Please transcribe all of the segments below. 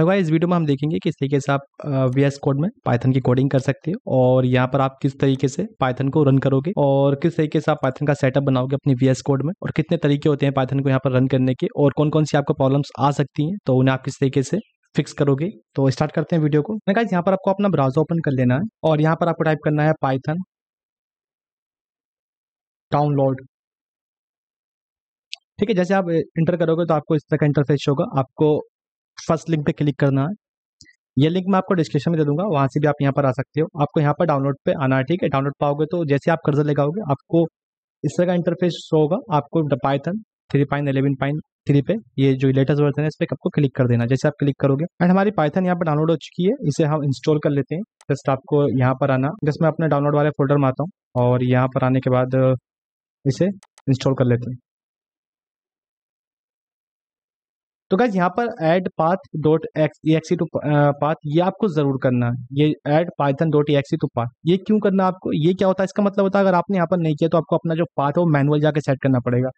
हमें इस वीडियो में हम देखेंगे किस तरीके से आप वी एस कोड में पाइथन की कोडिंग कर सकते हैं और यहाँ पर आप किस तरीके से पाइथन को रन करोगे और किस तरीके से आप पाइथन का सेटअप बनाओगे अपनी वी एस कोड में और कितने तरीके होते हैं पाइथन को यहाँ पर रन करने के और कौन कौन सी आपको प्रॉब्लम्स आ सकती हैं तो उन्हें आप किस तरीके से फिक्स करोगे तो स्टार्ट करते हैं वीडियो को मैंने कहा यहाँ पर आपको अपना ब्राउजर ओपन कर लेना है और यहाँ पर आपको टाइप करना है पाइथन डाउनलोड ठीक है जैसे आप इंटर करोगे तो आपको इस तरह का इंटरफेस होगा आपको फर्स्ट लिंक पे क्लिक करना है ये लिंक मैं आपको डिस्क्रिप्शन में दे दूंगा वहाँ से भी आप यहाँ पर आ सकते हो आपको यहाँ पर डाउनलोड पे आना है ठीक है डाउनलोड पाओगे तो जैसे आप कर्जा लगाओगे आपको इस तरह का इंटरफेस शो होगा आपको Python three point eleven point three पे ये जो लेटेस्ट वर्जन है इस पर आपको क्लिक कर देना जैसे आप क्लिक करोगे एंड हमारी पाइथन यहाँ पर डाउनलोड हो चुकी है इसे हम इंस्टॉल कर लेते हैं जस्ट आपको यहाँ पर आना जस्ट मैं अपने डाउनलोड वाले फोल्डर में आता हूँ और यहाँ पर आने के बाद इसे इंस्टॉल कर लेते हैं तो गाइज यहाँ पर add path dot X to path ये आपको ज़रूर करना है ये add Python dot exe to path ये क्यों करना आपको ये क्या होता है इसका मतलब होता है अगर आपने यहाँ पर नहीं किया तो आपको अपना जो पाथ है वो मैनुअल जाकर सेट करना पड़ेगा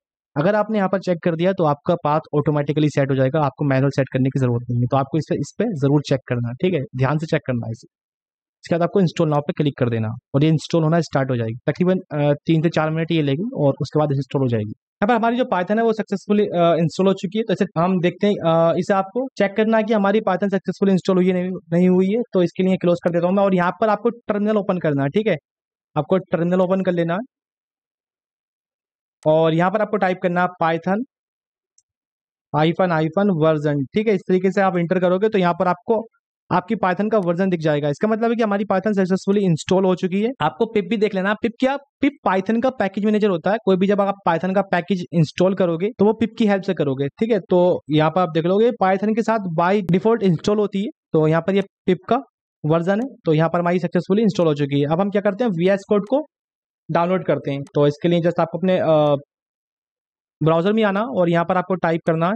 अगर आपने यहाँ पर चेक कर दिया तो आपका पाथ ऑटोमेटिकली सेट हो जाएगा आपको मैनुअल सेट करने की जरूरत नहीं है तो आपको इस पर इस पर जरूर चेक करना ठीक है ध्यान से चेक करना है इसे इसके बाद आपको इंस्टॉल नाउ पे क्लिक कर देना और ये इंस्टॉल होना स्टार्ट हो जाएगी तकरीबन uh, तीन से चार मिनट ये लेगी और उसके बाद इंस्टॉल हो जाएगी यहाँ पर हमारी जो पाइथन है वो सक्सेसफुली इंस्टॉल हो चुकी है तो ऐसे हम देखते हैं इसे आपको चेक करना है कि हमारी पाइथन सक्सेसफुली इंस्टॉल हुई नहीं, नहीं हुई है तो इसके लिए क्लोज कर देता हूँ मैं और यहाँ पर आपको टर्मिनल ओपन करना है ठीक है आपको टर्मिनल ओपन कर लेना है और यहाँ पर आपको टाइप करना है पाइथन आईफन आईफन वर्जन ठीक है इस तरीके से आप इंटर करोगे तो यहाँ पर आपको आपकी पाइथन का वर्जन दिख जाएगा इसका मतलब है कि हमारी पाइथन सक्सेसफुली इंस्टॉल हो चुकी है आपको पिप भी देख लेना पिप क्या पिप पाइथन का पैकेज मैनेजर होता है कोई भी जब आप पाइथन का पैकेज इंस्टॉल करोगे तो वो पिप की हेल्प से करोगे ठीक है तो यहाँ पर आप देख लोगे पाइथन के साथ बाई डिफॉल्ट इंस्टॉल होती है तो यहाँ पर यह पिप का वर्जन है तो यहाँ पर हमारी सक्सेसफुली इंस्टॉल हो चुकी है अब हम क्या करते हैं वी कोड को डाउनलोड करते हैं तो इसके लिए जस्ट आपको अपने ब्राउजर में आना और यहाँ पर आपको टाइप करना है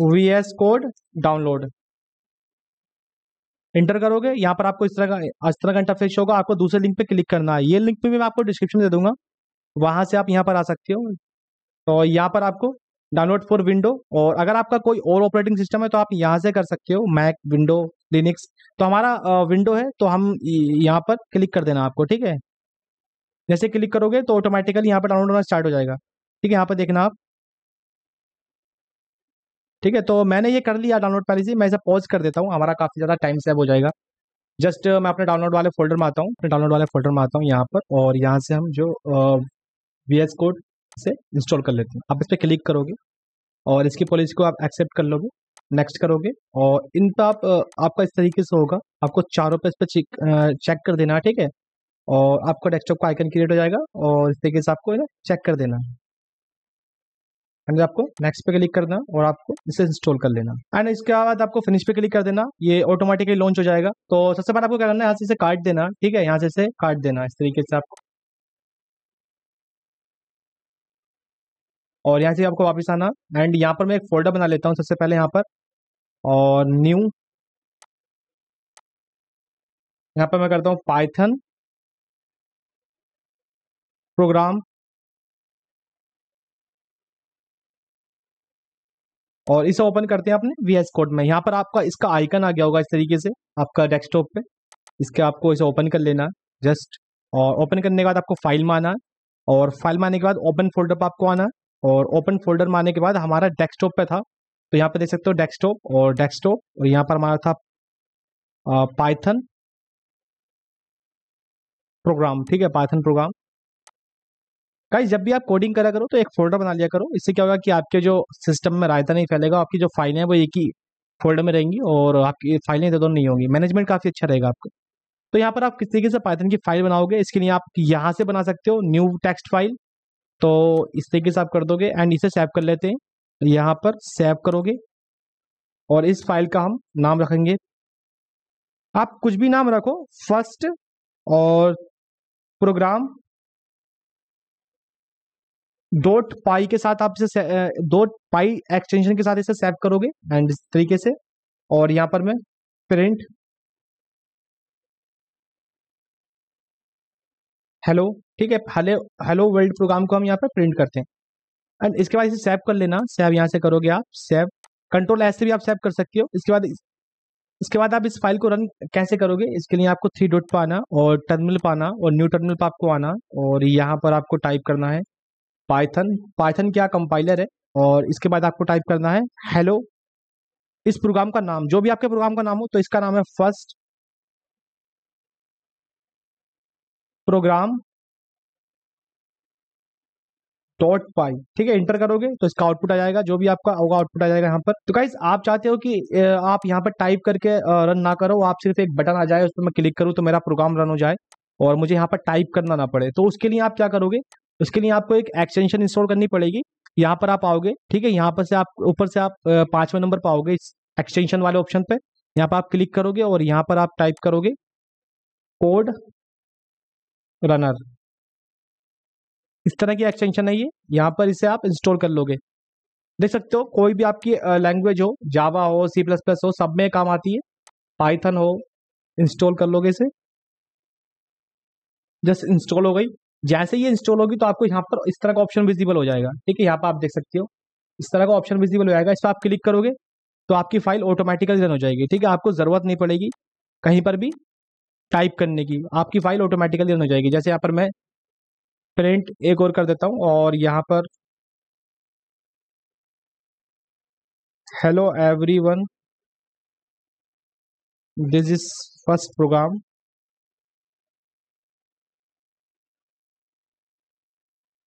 V S code download enter करोगे यहाँ पर आपको इस तरह का इस तरह का इंटरफेस होगा आपको दूसरे लिंक पे क्लिक करना है ये लिंक पे भी मैं आपको डिस्क्रिप्शन दे दूंगा वहाँ से आप यहाँ पर आ सकते हो तो यहाँ पर आपको डाउनलोड फॉर विंडो और अगर आपका कोई और ऑपरेटिंग सिस्टम है तो आप यहाँ से कर सकते हो मैक विंडो लिनिक्स तो हमारा विंडो है तो हम यहाँ पर क्लिक कर देना आपको ठीक है जैसे क्लिक करोगे तो ऑटोमेटिकली यहाँ पर डाउनलोड होना स्टार्ट हो जाएगा ठीक है यहाँ पर देखना आप ठीक है तो मैंने ये कर लिया डाउनलोड पहले से मैं इसे पॉज कर देता हूँ हमारा काफ़ी ज़्यादा टाइम सेव हो जाएगा जस्ट मैं अपने डाउनलोड वाले फोल्डर में आता हूँ अपने डाउनलोड वाले फोल्डर में आता हूँ यहाँ पर और यहाँ से हम जो वी एस कोड से इंस्टॉल कर लेते हैं आप इस पर क्लिक करोगे और इसकी पॉलिसी को आप एक्सेप्ट कर लोगे नेक्स्ट करोगे और इन पर आप आपका इस तरीके से होगा आपको चारों पे इस पर चेक, चेक कर देना ठीक है और आपका डेस्कटॉप का आइकन क्रिएट हो जाएगा और इस तरीके से आपको चेक कर देना है एंड आपको नेक्स्ट पे क्लिक करना और आपको इसे इंस्टॉल कर लेना एंड इसके बाद आपको फिनिश पे क्लिक कर देना ये ऑटोमेटिकली लॉन्च हो जाएगा तो सबसे पहले आपको क्या करना है यहाँ से इसे काट देना ठीक है यहाँ से इसे काट देना इस तरीके से आपको और यहाँ से आपको वापस आना एंड यहाँ पर मैं एक फोल्डर बना लेता हूँ सबसे पहले यहाँ पर और न्यू यहाँ पर मैं करता हूँ पाइथन प्रोग्राम और इसे ओपन करते हैं अपने वी एस कोड में यहाँ पर आपका इसका आइकन आ गया होगा इस तरीके से आपका डेस्कटॉप पे इसके आपको इसे ओपन कर लेना जस्ट और ओपन करने के बाद आपको फाइल में आना और फाइल में आने के बाद ओपन फोल्डर पर आपको आना और ओपन फोल्डर में आने के बाद हमारा डेस्कटॉप पे था तो यहाँ पे देख सकते हो डेस्कटॉप और डेस्कटॉप और यहाँ पर हमारा था पाइथन प्रोग्राम ठीक है पाइथन प्रोग्राम गाइस जब भी आप कोडिंग करा करो तो एक फोल्डर बना लिया करो इससे क्या होगा कि आपके जो सिस्टम में रायता नहीं फैलेगा आपकी जो फाइलें हैं वो एक ही फोल्डर में रहेंगी और आपकी फाइलें इधर उधर नहीं होंगी मैनेजमेंट काफ़ी अच्छा रहेगा आपका तो यहाँ पर आप किस तरीके से पाइथन की फाइल बनाओगे इसके लिए आप यहाँ से बना सकते हो न्यू टेक्स्ट फाइल तो इस तरीके से आप कर दोगे एंड इसे सेव कर लेते हैं यहाँ पर सेव करोगे और इस फाइल का हम नाम रखेंगे आप कुछ भी नाम रखो फर्स्ट और प्रोग्राम डॉट पाई के साथ आप इसे डॉट पाई एक्सटेंशन के साथ इसे सेव करोगे एंड इस तरीके से और यहाँ पर मैं प्रिंट हेलो ठीक है हेलो हेलो वर्ल्ड प्रोग्राम को हम यहाँ पर प्रिंट करते हैं एंड इसके बाद इसे सेव कर लेना सेव यहाँ से करोगे आप सेव कंट्रोल एस से भी आप सेव कर सकते हो इसके बाद इसके बाद आप इस फाइल को रन कैसे करोगे इसके लिए आपको थ्री डॉट पर आना और टर्मिनल पर आना और न्यू टर्मिनल पर आपको आना और यहाँ पर आपको टाइप करना है पाइथन पाइथन क्या कंपाइलर है और इसके बाद आपको टाइप करना है हेलो इस प्रोग्राम का नाम जो भी आपके प्रोग्राम का नाम हो तो इसका नाम है फर्स्ट प्रोग्राम डॉट पाई ठीक है एंटर करोगे तो इसका आउटपुट आ जाएगा जो भी आपका होगा आउटपुट आ जाएगा यहाँ पर तो गाइज आप चाहते हो कि आप यहाँ पर टाइप करके रन ना करो आप सिर्फ एक बटन आ जाए उस पर मैं क्लिक करूँ तो मेरा प्रोग्राम रन हो जाए और मुझे यहाँ पर टाइप करना ना पड़े तो उसके लिए आप क्या करोगे उसके लिए आपको एक एक्सटेंशन इंस्टॉल करनी पड़ेगी यहाँ पर आप आओगे ठीक है यहाँ पर से आप ऊपर से आप पांचवें नंबर पर आओगे इस एक्सटेंशन वाले ऑप्शन पे यहाँ पर आप क्लिक करोगे और यहाँ पर आप टाइप करोगे कोड रनर इस तरह की एक्सटेंशन है ये यहाँ पर इसे आप इंस्टॉल कर लोगे देख सकते हो कोई भी आपकी लैंग्वेज हो जावा हो सी प्लस प्लस हो सब में काम आती है पाइथन हो इंस्टॉल कर लोगे इसे जस्ट इंस्टॉल हो गई जैसे ये इंस्टॉल होगी तो आपको यहाँ पर इस तरह का ऑप्शन विजिबल हो जाएगा ठीक है यहाँ पर आप देख सकते हो इस तरह का ऑप्शन विजिबल हो जाएगा इस पर आप क्लिक करोगे तो आपकी फाइल ऑटोमेटिकली रन हो जाएगी ठीक है आपको ज़रूरत नहीं पड़ेगी कहीं पर भी टाइप करने की आपकी फाइल ऑटोमेटिकली रन हो जाएगी जैसे यहाँ पर मैं प्रिंट एक और कर देता हूँ और यहाँ पर hello everyone this is first program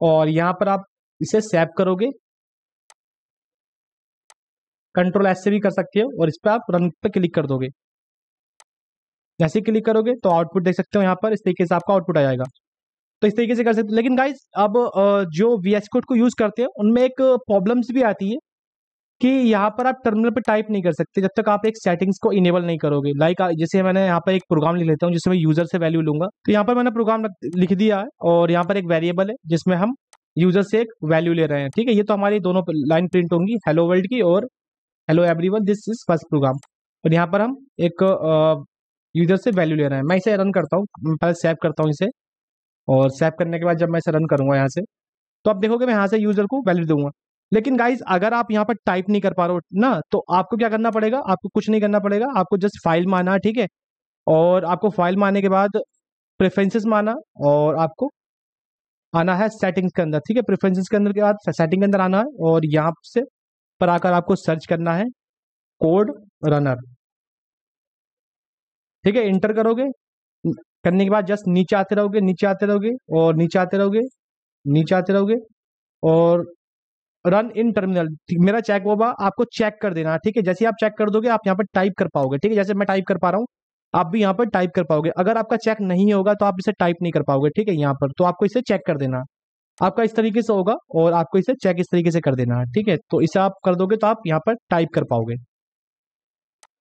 और यहाँ पर आप इसे सेव करोगे कंट्रोल एस से भी कर सकते हो और इस पर आप रन पर क्लिक कर दोगे जैसे क्लिक करोगे तो आउटपुट देख सकते हो यहाँ पर इस तरीके से आपका आउटपुट आ जाएगा तो इस तरीके से कर सकते हो लेकिन गाइज अब जो वी एस कोड को यूज़ करते हैं उनमें एक प्रॉब्लम्स भी आती है कि यहाँ पर आप टर्मिनल पे टाइप नहीं कर सकते जब तक आप एक सेटिंग्स को इनेबल नहीं करोगे लाइक like, जैसे मैंने यहाँ पर एक प्रोग्राम लिख लेता हूँ जिसमें यूजर से वैल्यू लूंगा तो यहाँ पर मैंने प्रोग्राम लिख दिया है और यहाँ पर एक वेरिएबल है जिसमें हम यूजर से एक वैल्यू ले रहे हैं ठीक है ये तो हमारी दोनों लाइन प्रिंट होंगी हेलो वर्ल्ड की और hello every this is first program और यहाँ पर हम एक यूजर से वैल्यू ले रहे हैं मैं इसे रन करता हूँ पहले सेव करता हूँ इसे और सेव करने के बाद जब मैं इसे रन करूंगा यहाँ से तो आप देखोगे मैं यहाँ से यूजर को वैल्यू दूंगा लेकिन गाइज अगर आप यहाँ पर टाइप नहीं कर पा रहे हो ना तो आपको क्या करना पड़ेगा आपको कुछ नहीं करना पड़ेगा आपको जस्ट फाइल माना है ठीक है और आपको फाइल मारने के बाद प्रेफरेंसेस माना और आपको आना है सेटिंग्स के अंदर ठीक है प्रेफरेंसेस के अंदर के बाद सेटिंग के अंदर आना है और यहाँ से पर आकर आपको सर्च करना है कोड रनर ठीक है इंटर करोगे करने के बाद जस्ट नीचे आते रहोगे नीचे आते रहोगे और नीचे आते रहोगे नीचे आते रहोगे और रन इन टर्मिनल मेरा चेक होगा आपको चेक कर देना ठीक है जैसे आप चेक कर दोगे आप यहाँ पर टाइप कर पाओगे ठीक है जैसे मैं टाइप कर पा रहा हूँ आप भी यहाँ पर टाइप कर पाओगे अगर आपका चेक नहीं होगा तो आप इसे टाइप नहीं कर पाओगे ठीक है यहाँ पर तो आपको इसे चेक कर देना आपका इस तरीके से होगा और आपको इसे चेक इस तरीके से कर देना है ठीक है तो इसे आप कर दोगे तो आप यहाँ पर टाइप कर पाओगे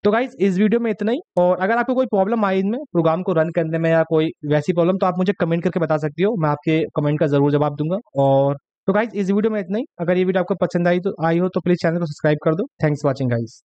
तो गाइज इस वीडियो में इतना ही और अगर आपको कोई प्रॉब्लम आई इनमें प्रोग्राम को रन करने में या कोई वैसी प्रॉब्लम तो आप मुझे कमेंट करके बता सकती हो मैं आपके कमेंट का जरूर जवाब दूंगा और तो गाइज इस वीडियो में इतना ही अगर ये वीडियो आपको पसंद आई तो आई हो तो प्लीज़ चैनल को सब्सक्राइब कर दो थैंक्स वॉचिंग गाइज